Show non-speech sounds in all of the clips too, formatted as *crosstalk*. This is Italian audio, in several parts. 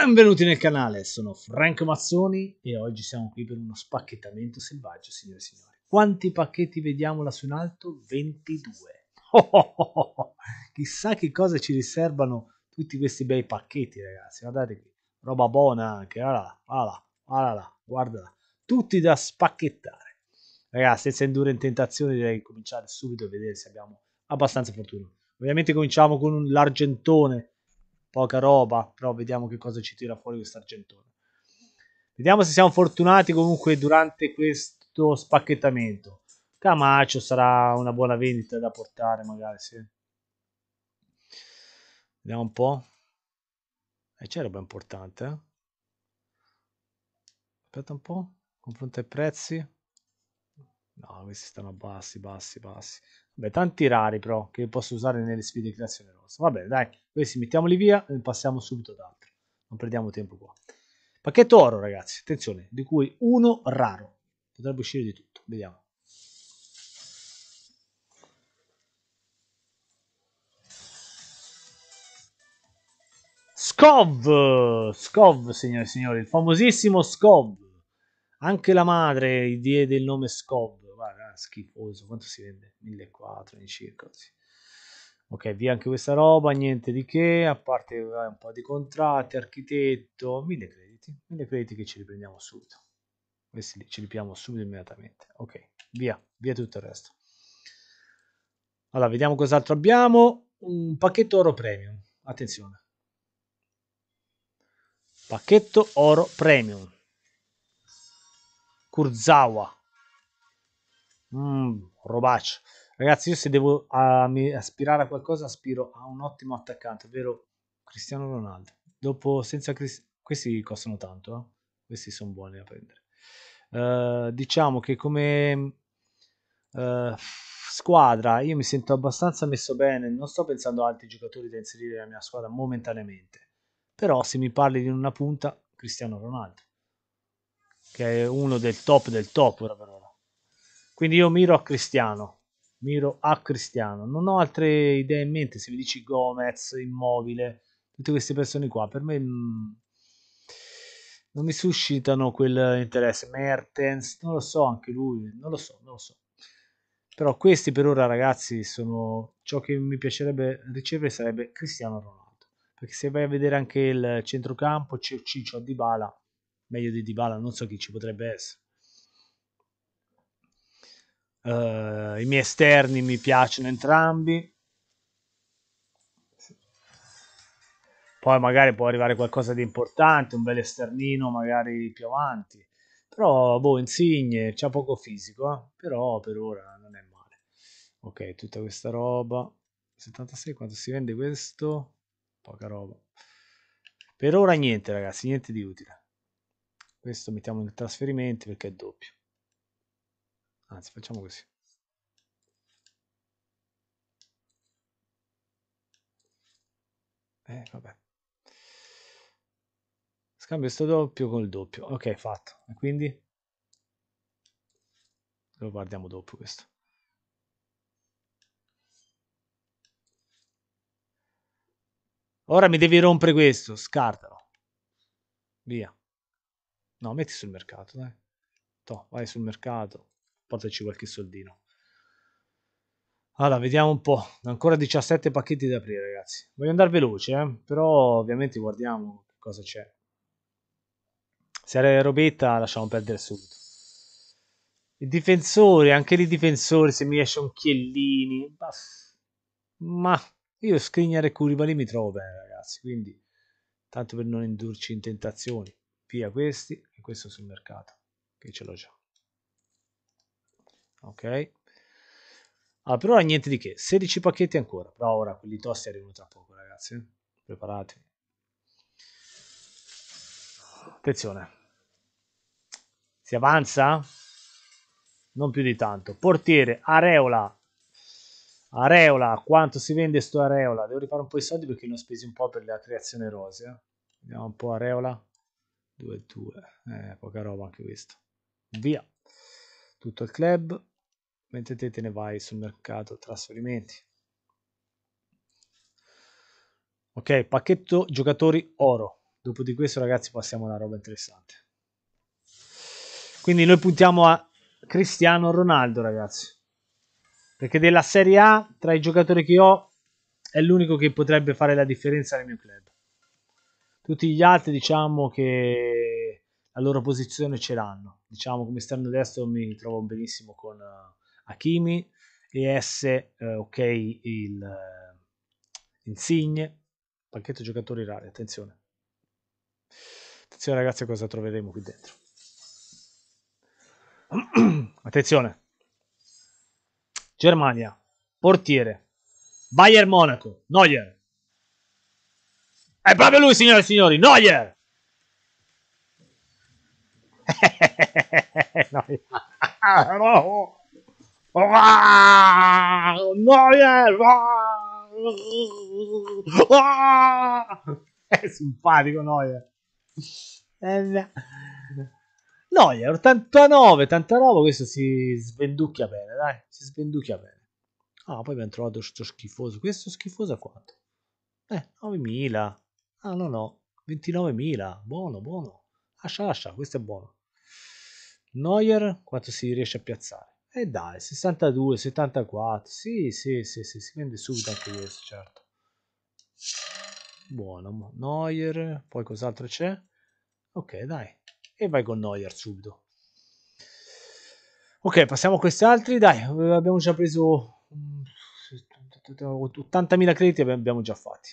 Benvenuti nel canale, sono Franco Mazzoni e oggi siamo qui per uno spacchettamento selvaggio, signore e signori. Quanti pacchetti vediamo lassù in alto? 22. Oh oh oh Chissà che cosa ci riservano tutti questi bei pacchetti, ragazzi. Guardate qui, roba buona anche, guarda là, guarda là, guardala. Tutti da spacchettare. Ragazzi, senza indurre in tentazione direi di cominciare subito a vedere se abbiamo abbastanza fortuna. Ovviamente cominciamo con l'argentone poca roba, però vediamo che cosa ci tira fuori questo argentone. Vediamo se siamo fortunati comunque durante questo spacchettamento. Camaccio sarà una buona vendita da portare magari, sì. Vediamo un po'. E eh, c'è roba importante, eh? Aspetta un po', confronto ai prezzi. No, questi stanno bassi, bassi, bassi. Beh, tanti rari però che posso usare nelle sfide di creazione rossa. Va bene, dai, questi mettiamoli via e eh, passiamo subito ad altri. Non perdiamo tempo qua. Pacchetto oro, ragazzi, attenzione, di cui uno raro. Potrebbe uscire di tutto, vediamo. Scov, Scov, signore e signori, il famosissimo Scov. Anche la madre diede il nome Scov schifoso, quanto si vende? 1400 in circa così. Ok, via anche questa roba, niente di che, a parte un po' di contratti, architetto, 1000 crediti, 1000 crediti che ci riprendiamo subito. Questi li, ce li subito immediatamente. Ok, via, via tutto il resto. Allora, vediamo cos'altro abbiamo. Un pacchetto oro premium, attenzione. Pacchetto oro premium. Kurzawa. Mm, robaccio. Ragazzi, io se devo uh, aspirare a qualcosa, aspiro a un ottimo attaccante, ovvero Cristiano Ronaldo. Dopo, senza Cristiano questi costano tanto, eh? questi sono buoni da prendere. Uh, diciamo che come uh, squadra io mi sento abbastanza messo bene, non sto pensando a altri giocatori da inserire nella mia squadra momentaneamente, però se mi parli di una punta, Cristiano Ronaldo, che è uno del top del top però quindi io miro a Cristiano, miro a Cristiano. Non ho altre idee in mente, se mi dici Gomez, Immobile, tutte queste persone qua, per me mh, mm, non mi suscitano quel interesse Mertens, non lo so, anche lui, non lo so, non lo so. Però questi per ora ragazzi sono ciò che mi piacerebbe ricevere sarebbe Cristiano Ronaldo. Perché se vai a vedere anche il centrocampo, c'è Ciccio Dybala, meglio di Dybala, non so chi ci potrebbe essere Uh, I miei esterni mi piacciono entrambi. Poi magari può arrivare qualcosa di importante, un bel esternino magari più avanti. Però, boh, insigne, c'ha poco fisico, eh? però per ora non è male. Ok, tutta questa roba. 76 quanto si vende questo? Poca roba. Per ora niente, ragazzi, niente di utile. Questo mettiamo nel trasferimento perché è doppio. Anzi, facciamo così. Eh, vabbè. Scambio sto doppio col doppio. Ok, fatto. E quindi? Lo guardiamo dopo questo. Ora mi devi rompere questo, scartalo. Via. No, metti sul mercato, dai. Toh, vai sul mercato portaci qualche soldino. Allora, vediamo un po'. Ancora 17 pacchetti da aprire, ragazzi. Voglio andare veloce, eh? però ovviamente guardiamo che cosa c'è. Se era robetta, lasciamo perdere subito. I difensori, anche lì difensori, se mi esce un Chiellini. Ma io scrignare Curiba lì mi trovo bene, ragazzi. Quindi, tanto per non indurci in tentazioni, via questi e questo sul mercato, che ce l'ho già ok allora ah, per ora niente di che 16 pacchetti ancora però ora quelli tosti arrivano tra poco ragazzi preparatevi attenzione si avanza non più di tanto portiere areola areola quanto si vende sto areola devo rifare un po' i soldi perché ne ho spesi un po' per la creazione rosea vediamo un po' areola 2-2 eh, poca roba anche questo via tutto il club mentre te te ne vai sul mercato trasferimenti. Ok, pacchetto giocatori oro. Dopo di questo ragazzi passiamo a una roba interessante. Quindi noi puntiamo a Cristiano Ronaldo ragazzi. Perché della Serie A, tra i giocatori che ho, è l'unico che potrebbe fare la differenza nel mio club. Tutti gli altri diciamo che la loro posizione ce l'hanno. Diciamo come esterno destro mi trovo benissimo con... Uh, Hakimi, ES, eh, ok, il eh, Insigne, pacchetto giocatori rari, attenzione. Attenzione ragazzi a cosa troveremo qui dentro. *clears throat* attenzione. Germania, portiere, Bayern Monaco, Neuer. È proprio lui, signore e signori, Neuer! *laughs* Neuer. Ah, no. Neuer! È simpatico Neuer. Neuer, 89, 89, questo si svenducchia bene, dai, si svenducchia bene. Ah, poi abbiamo trovato questo schifoso, questo schifoso a quanto? Eh, 9.000. Ah, no, no, 29.000, buono, buono. Lascia, lascia, questo è buono. Neuer, quanto si riesce a piazzare? E eh dai, 62, 74, sì, sì, sì, sì, si vende subito anche questo, certo. Buono, Neuer, poi cos'altro c'è? Ok, dai, e vai con Neuer subito. Ok, passiamo a questi altri, dai, eh, abbiamo già preso 80.000 mm, crediti, abbiamo già fatti.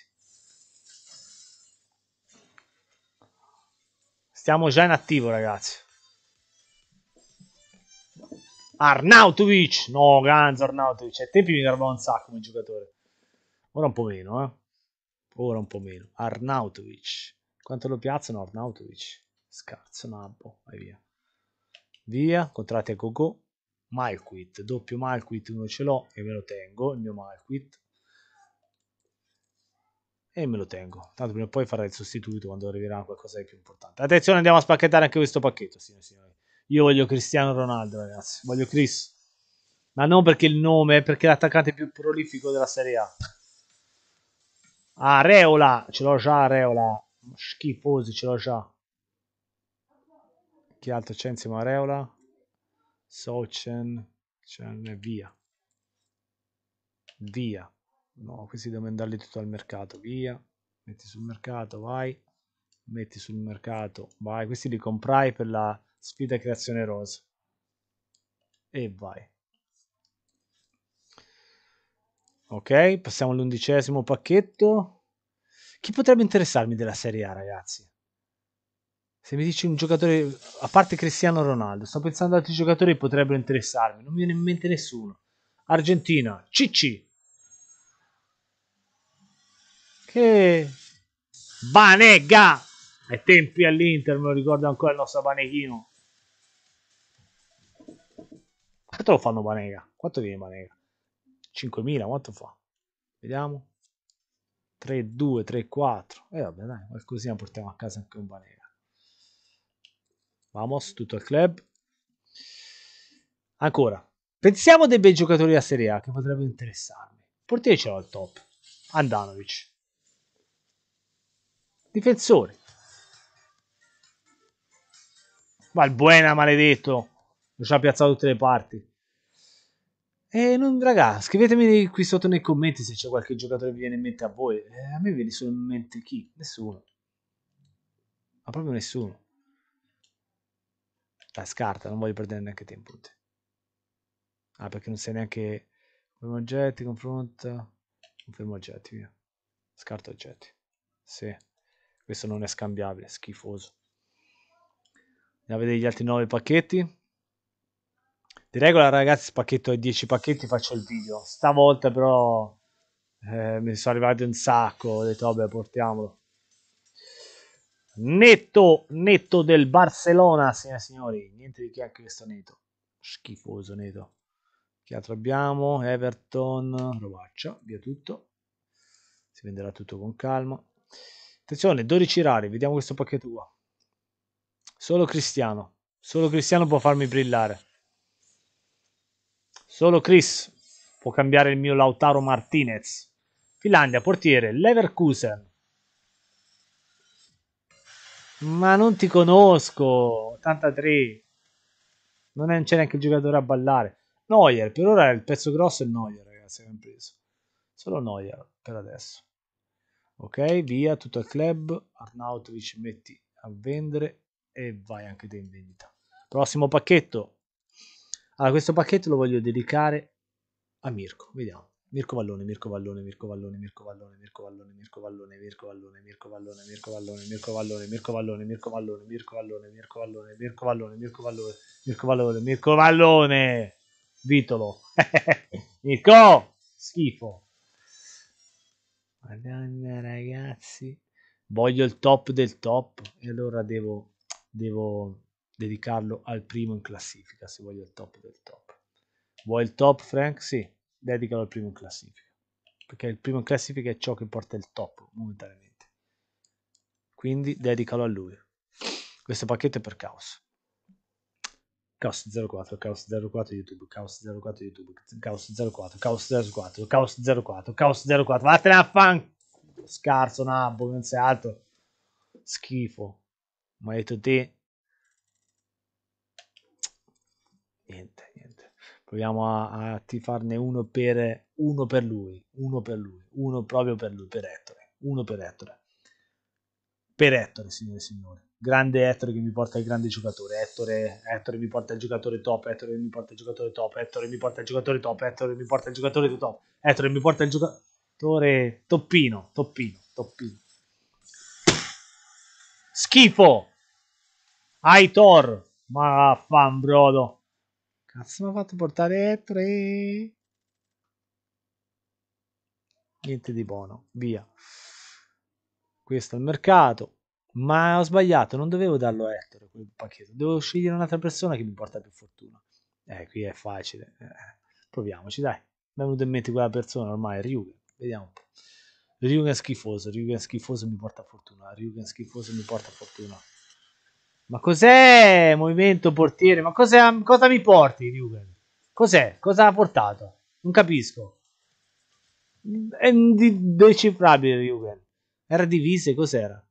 Stiamo già in attivo, ragazzi. Arnautovic, no, Ganz Arnautovic, ai tempi mi garbava un sacco come giocatore. Ora un po' meno, eh. Ora un po' meno. Arnautovic. Quanto lo piazzano Arnautovic? Scarso nabbo, vai via. Via, contratti a Gogo. Malquit, doppio Malquit, uno ce l'ho e me lo tengo, il mio Malquit. E me lo tengo. Tanto prima o poi farà il sostituto quando arriverà qualcosa di più importante. Attenzione, andiamo a spacchettare anche questo pacchetto, signori e signori. Io voglio Cristiano Ronaldo, ragazzi. Voglio Chris. Ma non perché il nome, perché l'attaccante più prolifico della Serie A. Areola, ce l'ho già Areola. Schifosi, ce l'ho già. Chi altro c'è insieme a Areola? Sochen. Cerne, via. Via. No, questi devo mandarli tutto al mercato. Via. Metti sul mercato, vai. Metti sul mercato, vai. Questi li comprai per la sfida creazione rosa e vai ok passiamo all'undicesimo pacchetto chi potrebbe interessarmi della Serie A ragazzi se mi dici un giocatore a parte Cristiano Ronaldo sto pensando ad altri giocatori che potrebbero interessarmi non mi viene in mente nessuno Argentina Cicci che Banega ai tempi all'Inter me lo ricordo ancora il nostro Baneghino Quanto lo fanno Banega? Quanto viene Banega? 5.000, quanto fa? Vediamo. 3, 2, 3, 4. E eh, vabbè, dai, qualcosina portiamo a casa anche un Banega. Vamos, tutto il club. Ancora, pensiamo dei bei giocatori della Serie A che potrebbero interessarmi. Portiere ce l'ho al top. Andanovic. Difensore. Valbuena, maledetto. Lo ci ha piazzato tutte le parti. E non, raga, scrivetemi qui sotto nei commenti se c'è qualche giocatore che viene in mente a voi. Eh, a me viene solo in mente chi? Nessuno. Ma proprio nessuno. La scarta, non voglio perdere neanche tempo. Ah, perché non sei neanche... Conferma oggetti, confronto... Confermo oggetti, via. Scarta oggetti. Sì. Questo non è scambiabile, schifoso. Andiamo a vedere gli altri 9 pacchetti. Di regola, ragazzi, spacchetto 10 pacchetti faccio il video. Stavolta, però, eh, mi sono arrivati un sacco. Ho detto, vabbè, portiamolo. Netto, netto del Barcellona, signori e signori. Niente di che anche questo netto. Schifoso netto. Che altro abbiamo? Everton, Rovaccia, via tutto. Si venderà tutto con calma. Attenzione, 12 rari, vediamo questo pacchetto qua. Solo Cristiano. Solo Cristiano può farmi brillare. Solo Chris può cambiare il mio Lautaro Martinez. Finlandia, portiere, Leverkusen. Ma non ti conosco, 83. Non c'è neanche il giocatore a ballare. Neuer, per ora il pezzo grosso è Neuer, ragazzi, abbiamo preso. Solo Neuer, per adesso. Ok, via, tutto il club. Arnautovic metti a vendere e vai anche te in vendita. Prossimo pacchetto, allora, questo pacchetto lo voglio dedicare a Mirko, vediamo. Mirko Vallone, Mirko Vallone, Mirko Vallone, Mirko Vallone, Mirko Vallone, Mirko Vallone, Mirko Vallone, Mirko Vallone, Mirko Vallone, Mirko Vallone, Mirko Vallone, Mirko Vallone, Mirko Vallone, Mirko Vallone, Mirko Vallone, Mirko Vallone, Mirko Vallone, Mirko Vallone, Vitolo, Mirko, schifo. Madonna ragazzi, voglio il top del top e allora devo, devo, dedicarlo al primo in classifica, se voglio il top del top. Vuoi il top, Frank? Sì, dedicalo al primo in classifica, perché il primo in classifica è ciò che porta il top momentaneamente. Quindi dedicalo a lui. Questo pacchetto è per Chaos. Chaos 04, Chaos 04 YouTube, Chaos 04 YouTube, Chaos 04, Chaos 04, Chaos 04, Chaos 04, vattene a fan! Scarso, nabbo, non sei altro. Schifo. Ma hai detto te niente, niente. Proviamo a, a tifarne uno per, uno per lui, uno per lui, uno proprio per lui, per Ettore, uno per Ettore. Per Ettore, signore e signori. Grande Ettore che mi porta il grande giocatore. Ettore, Ettore mi porta il giocatore top. Ettore mi porta il giocatore top. Ettore mi porta il giocatore top. Ettore mi porta il giocatore top. Ettore mi porta il giocatore toppino, toppino, toppino. Schifo. Aitor, ma fan brodo. Cazzo mi ha fatto portare tre. Niente di buono, via. Questo è il mercato. Ma ho sbagliato, non dovevo darlo a Ettore quel pacchetto. Devo scegliere un'altra persona che mi porta più fortuna. Eh, qui è facile. Eh, proviamoci, dai. Mi è venuto in mente quella persona ormai, Ryugen. Vediamo un po'. Ryugen schifoso, Ryugen schifoso mi porta fortuna, Ryugen schifoso mi porta fortuna. Ma cos'è movimento portiere? Ma cos'è, cosa mi porti, Ruben? Cos'è? Cosa ha portato? Non capisco. È indecifrabile, Ruben. Era divise, cos'era?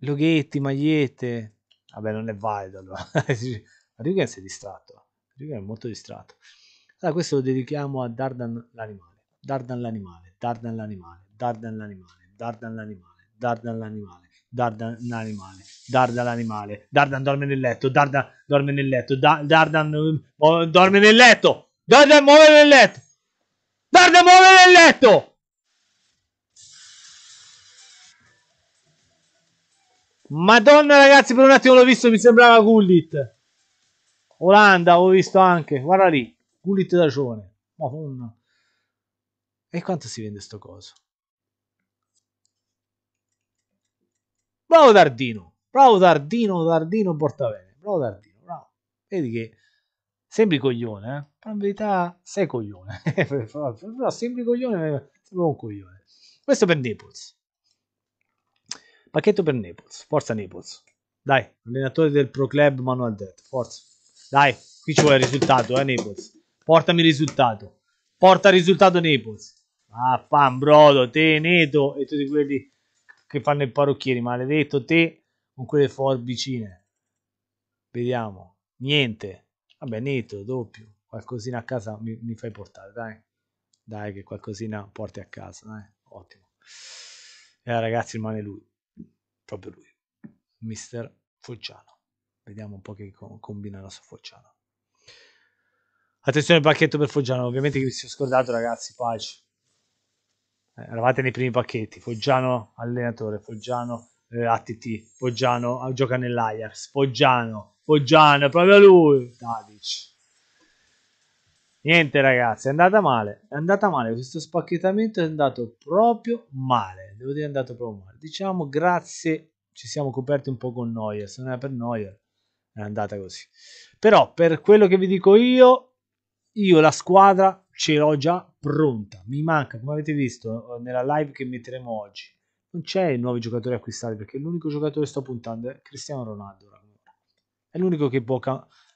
Loghetti, magliette. Vabbè, non è valido allora. *laughs* Ruben si è distratto. Ruben è molto distratto. Allora, questo lo dedichiamo a Dardan l'animale. Dardan l'animale, Dardan l'animale, Dardan l'animale, Dardan l'animale, Dardan l'animale. Dardan l'animale, Dardan l'animale, Dardan dorme nel letto, Dardan dorme nel letto, da- Dardan mm, dorme nel letto, Dardan muove nel letto, Dardan muove nel letto! Madonna ragazzi, per un attimo l'ho visto, mi sembrava Gullit. Olanda, avevo visto anche, guarda lì, Gullit da giovane. Madonna. E quanto si vende sto coso? Bravo Tardino, bravo Tardino, Tardino bene, bravo Tardino, bravo. Vedi che sembri coglione, eh? però in verità sei coglione, *laughs* però sembri coglione, eh, sembra un coglione. Questo per Naples. Pacchetto per Naples, forza Naples. Dai, allenatore del Pro Club Manuel Det, forza. Dai, qui ci vuole il risultato, eh Naples. Portami il risultato. Porta il risultato Naples. brodo, te, Neto e tutti quelli che fanno i parrucchieri, maledetto te con quelle forbicine. Vediamo, niente. Vabbè, netto, doppio, qualcosina a casa mi, mi fai portare, dai. Dai che qualcosina porti a casa, dai. Ottimo. E eh, ragazzi rimane lui, proprio lui, mister Fulciano. Vediamo un po' che combina la sua Fulciano. Attenzione al pacchetto per Foggiano, ovviamente che vi si è scordato ragazzi, pace. Eh, eravate nei primi pacchetti, Foggiano allenatore, Foggiano eh, ATT, Foggiano gioca nell'Ajax, Foggiano, Foggiano, proprio lui, Tadic. Niente ragazzi, è andata male, è andata male, questo spacchettamento è andato proprio male, devo dire è andato proprio male. Diciamo grazie, ci siamo coperti un po' con Neuer, se non era per Neuer è andata così. Però per quello che vi dico io, io la squadra ce l'ho già pronta. Mi manca, come avete visto eh, nella live che metteremo oggi, non c'è nuovi giocatori acquistati perché l'unico giocatore che sto puntando è Cristiano Ronaldo. È l'unico che può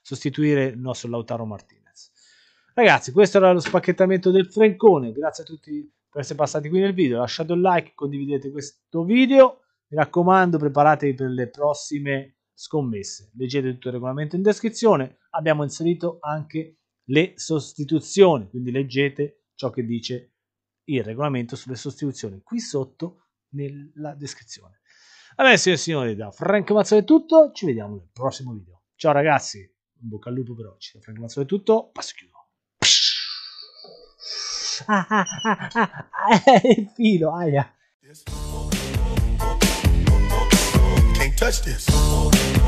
sostituire il nostro Lautaro Martinez. Ragazzi, questo era lo spacchettamento del Frencone. Grazie a tutti per essere passati qui nel video. Lasciate un like, condividete questo video. Mi raccomando, preparatevi per le prossime scommesse. Leggete tutto il regolamento in descrizione. Abbiamo inserito anche le sostituzioni, quindi leggete ciò che dice il regolamento sulle sostituzioni qui sotto nella descrizione. Adesso e signori da Franco Mazzo è tutto, ci vediamo nel prossimo video. Ciao ragazzi, in bocca al lupo per oggi. Da Franco Mazzo è tutto, passo chiudo. Ah, *laughs* ah, ah, ah, ah, il filo, aia. Can't touch this.